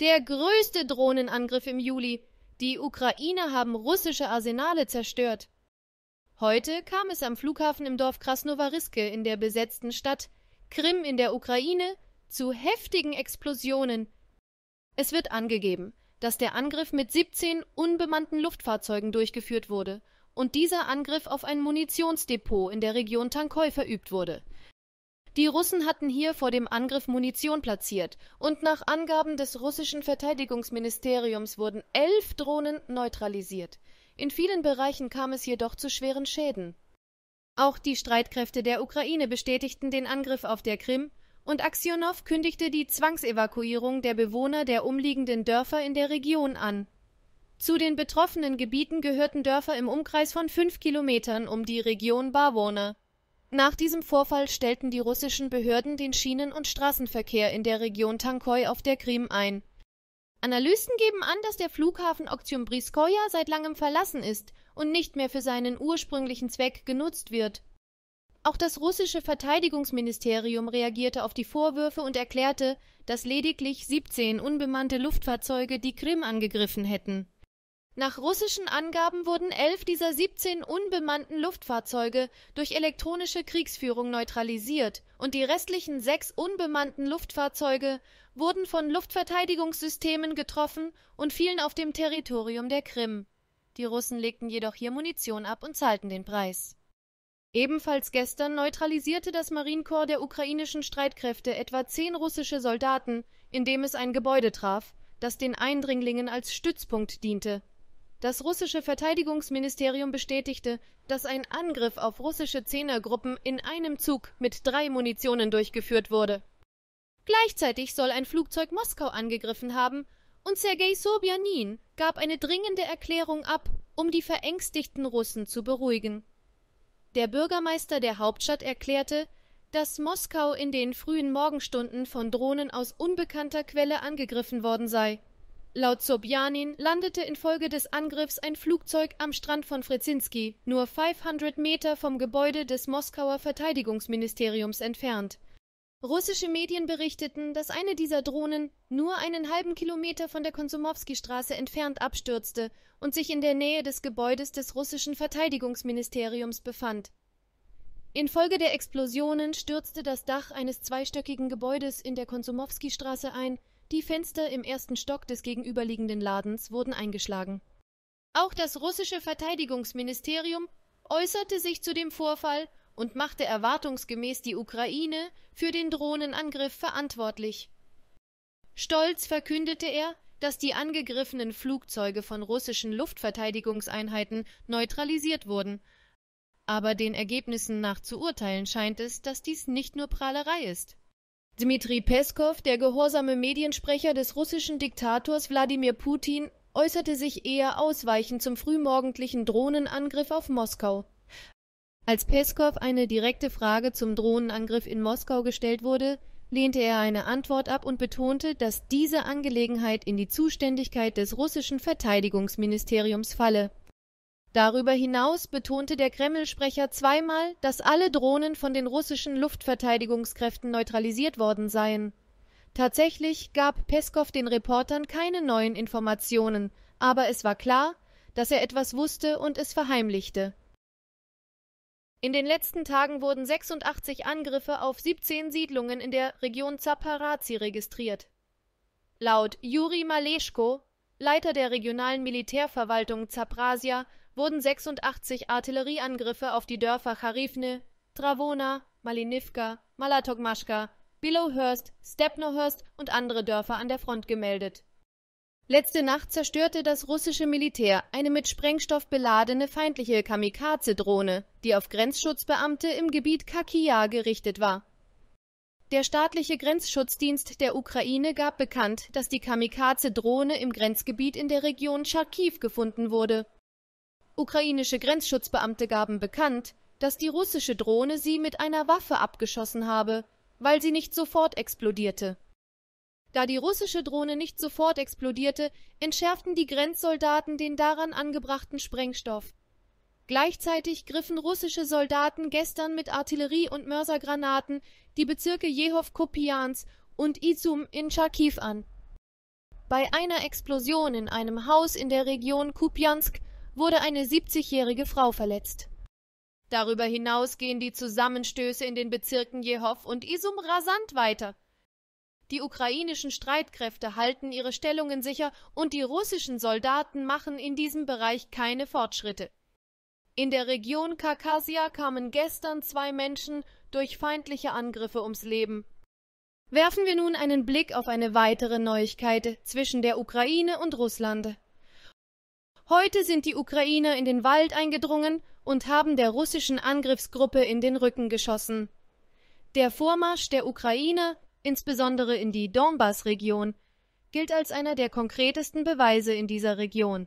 Der größte Drohnenangriff im Juli. Die Ukrainer haben russische Arsenale zerstört. Heute kam es am Flughafen im Dorf Krasnowariske in der besetzten Stadt Krim in der Ukraine zu heftigen Explosionen. Es wird angegeben, dass der Angriff mit 17 unbemannten Luftfahrzeugen durchgeführt wurde und dieser Angriff auf ein Munitionsdepot in der Region Tankoi verübt wurde. Die Russen hatten hier vor dem Angriff Munition platziert und nach Angaben des russischen Verteidigungsministeriums wurden elf Drohnen neutralisiert. In vielen Bereichen kam es jedoch zu schweren Schäden. Auch die Streitkräfte der Ukraine bestätigten den Angriff auf der Krim und Aksionow kündigte die Zwangsevakuierung der Bewohner der umliegenden Dörfer in der Region an. Zu den betroffenen Gebieten gehörten Dörfer im Umkreis von fünf Kilometern um die Region Barwona. Nach diesem Vorfall stellten die russischen Behörden den Schienen und Straßenverkehr in der Region Tankoi auf der Krim ein. Analysten geben an, dass der Flughafen Oktjubriskoja seit langem verlassen ist und nicht mehr für seinen ursprünglichen Zweck genutzt wird. Auch das russische Verteidigungsministerium reagierte auf die Vorwürfe und erklärte, dass lediglich 17 unbemannte Luftfahrzeuge die Krim angegriffen hätten nach russischen Angaben wurden elf dieser 17 unbemannten Luftfahrzeuge durch elektronische Kriegsführung neutralisiert und die restlichen sechs unbemannten Luftfahrzeuge wurden von Luftverteidigungssystemen getroffen und fielen auf dem Territorium der Krim. Die Russen legten jedoch hier Munition ab und zahlten den Preis. Ebenfalls gestern neutralisierte das Marinekorps der ukrainischen Streitkräfte etwa zehn russische Soldaten, indem es ein Gebäude traf, das den Eindringlingen als Stützpunkt diente das russische Verteidigungsministerium bestätigte, dass ein Angriff auf russische Zehnergruppen in einem Zug mit drei Munitionen durchgeführt wurde. Gleichzeitig soll ein Flugzeug Moskau angegriffen haben und Sergei Sobjanin gab eine dringende Erklärung ab, um die verängstigten Russen zu beruhigen. Der Bürgermeister der Hauptstadt erklärte, dass Moskau in den frühen Morgenstunden von Drohnen aus unbekannter Quelle angegriffen worden sei. Laut Sobjanin landete infolge des Angriffs ein Flugzeug am Strand von Frizinski, nur 500 Meter vom Gebäude des Moskauer Verteidigungsministeriums entfernt. Russische Medien berichteten, dass eine dieser Drohnen nur einen halben Kilometer von der Konsumowski-Straße entfernt abstürzte und sich in der Nähe des Gebäudes des russischen Verteidigungsministeriums befand. Infolge der Explosionen stürzte das Dach eines zweistöckigen Gebäudes in der Konsumowski-Straße ein die Fenster im ersten Stock des gegenüberliegenden Ladens wurden eingeschlagen. Auch das russische Verteidigungsministerium äußerte sich zu dem Vorfall und machte erwartungsgemäß die Ukraine für den Drohnenangriff verantwortlich. Stolz verkündete er, dass die angegriffenen Flugzeuge von russischen Luftverteidigungseinheiten neutralisiert wurden. Aber den Ergebnissen nach zu urteilen scheint es, dass dies nicht nur Prahlerei ist. Dmitri Peskow, der gehorsame Mediensprecher des russischen Diktators Wladimir Putin, äußerte sich eher ausweichend zum frühmorgendlichen Drohnenangriff auf Moskau. Als Peskow eine direkte Frage zum Drohnenangriff in Moskau gestellt wurde, lehnte er eine Antwort ab und betonte, dass diese Angelegenheit in die Zuständigkeit des russischen Verteidigungsministeriums falle Darüber hinaus betonte der Kreml-Sprecher zweimal, dass alle Drohnen von den russischen Luftverteidigungskräften neutralisiert worden seien. Tatsächlich gab Peskow den Reportern keine neuen Informationen, aber es war klar, dass er etwas wusste und es verheimlichte. In den letzten Tagen wurden 86 Angriffe auf 17 Siedlungen in der Region Zaparazi registriert. Laut Juri Maleschko, Leiter der regionalen Militärverwaltung Zaprasia, wurden 86 Artillerieangriffe auf die Dörfer Charivne, Travona, Malinivka, Malatogmaschka, Billowhurst, Stepnohurst und andere Dörfer an der Front gemeldet. Letzte Nacht zerstörte das russische Militär eine mit Sprengstoff beladene feindliche Kamikaze-Drohne, die auf Grenzschutzbeamte im Gebiet Kakia gerichtet war. Der staatliche Grenzschutzdienst der Ukraine gab bekannt, dass die Kamikaze-Drohne im Grenzgebiet in der Region Charkiw gefunden wurde. Ukrainische Grenzschutzbeamte gaben bekannt, dass die russische Drohne sie mit einer Waffe abgeschossen habe, weil sie nicht sofort explodierte. Da die russische Drohne nicht sofort explodierte, entschärften die Grenzsoldaten den daran angebrachten Sprengstoff. Gleichzeitig griffen russische Soldaten gestern mit Artillerie und Mörsergranaten die Bezirke Jehov kopians und Izum in Charkiw an. Bei einer Explosion in einem Haus in der Region Kupiansk wurde eine 70-jährige Frau verletzt. Darüber hinaus gehen die Zusammenstöße in den Bezirken Jehov und Isum rasant weiter. Die ukrainischen Streitkräfte halten ihre Stellungen sicher und die russischen Soldaten machen in diesem Bereich keine Fortschritte. In der Region Karkasia kamen gestern zwei Menschen durch feindliche Angriffe ums Leben. Werfen wir nun einen Blick auf eine weitere Neuigkeit zwischen der Ukraine und Russland. Heute sind die Ukrainer in den Wald eingedrungen und haben der russischen Angriffsgruppe in den Rücken geschossen. Der Vormarsch der Ukraine, insbesondere in die Donbass-Region, gilt als einer der konkretesten Beweise in dieser Region.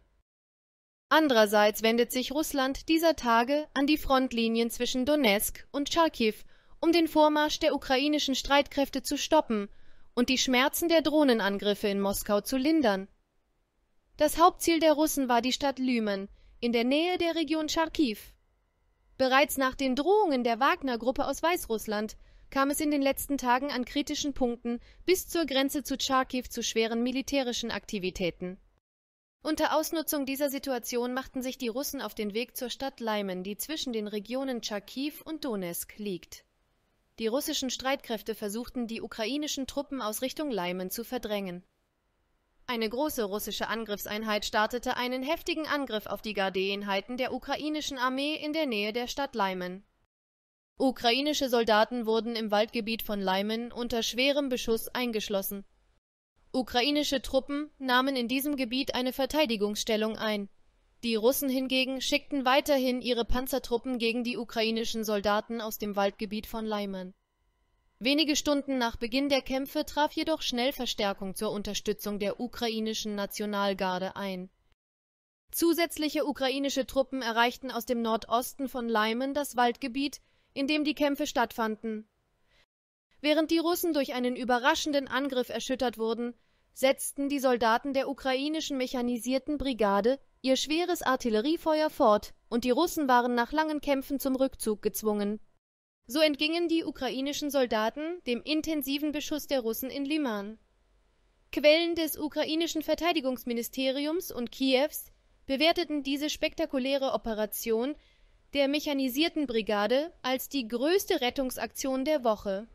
Andererseits wendet sich Russland dieser Tage an die Frontlinien zwischen Donetsk und Charkiw, um den Vormarsch der ukrainischen Streitkräfte zu stoppen und die Schmerzen der Drohnenangriffe in Moskau zu lindern das Hauptziel der Russen war die Stadt Lymen in der Nähe der Region Charkiw. Bereits nach den Drohungen der Wagner-Gruppe aus Weißrussland kam es in den letzten Tagen an kritischen Punkten bis zur Grenze zu Charkiw zu schweren militärischen Aktivitäten. Unter Ausnutzung dieser Situation machten sich die Russen auf den Weg zur Stadt Leimen, die zwischen den Regionen Charkiw und Donetsk liegt. Die russischen Streitkräfte versuchten, die ukrainischen Truppen aus Richtung Leimen zu verdrängen. Eine große russische Angriffseinheit startete einen heftigen Angriff auf die Gardeeinheiten der ukrainischen Armee in der Nähe der Stadt Leimen. Ukrainische Soldaten wurden im Waldgebiet von Leimen unter schwerem Beschuss eingeschlossen. Ukrainische Truppen nahmen in diesem Gebiet eine Verteidigungsstellung ein. Die Russen hingegen schickten weiterhin ihre Panzertruppen gegen die ukrainischen Soldaten aus dem Waldgebiet von Leimen. Wenige Stunden nach Beginn der Kämpfe traf jedoch schnell Verstärkung zur Unterstützung der ukrainischen Nationalgarde ein. Zusätzliche ukrainische Truppen erreichten aus dem Nordosten von Leimen das Waldgebiet, in dem die Kämpfe stattfanden. Während die Russen durch einen überraschenden Angriff erschüttert wurden, setzten die Soldaten der ukrainischen mechanisierten Brigade ihr schweres Artilleriefeuer fort, und die Russen waren nach langen Kämpfen zum Rückzug gezwungen so entgingen die ukrainischen Soldaten dem intensiven Beschuss der Russen in Liman. Quellen des ukrainischen Verteidigungsministeriums und Kiews bewerteten diese spektakuläre Operation der mechanisierten Brigade als die größte Rettungsaktion der Woche.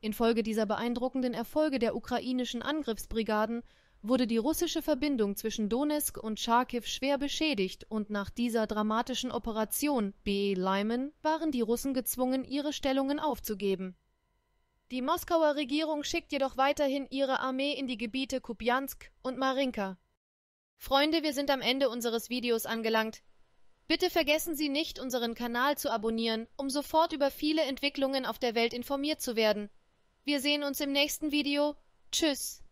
Infolge dieser beeindruckenden Erfolge der ukrainischen Angriffsbrigaden wurde die russische Verbindung zwischen Donetsk und Charkiw schwer beschädigt und nach dieser dramatischen Operation B. Lyman waren die Russen gezwungen, ihre Stellungen aufzugeben. Die Moskauer Regierung schickt jedoch weiterhin ihre Armee in die Gebiete Kupjansk und Marinka. Freunde, wir sind am Ende unseres Videos angelangt. Bitte vergessen Sie nicht, unseren Kanal zu abonnieren, um sofort über viele Entwicklungen auf der Welt informiert zu werden. Wir sehen uns im nächsten Video. Tschüss.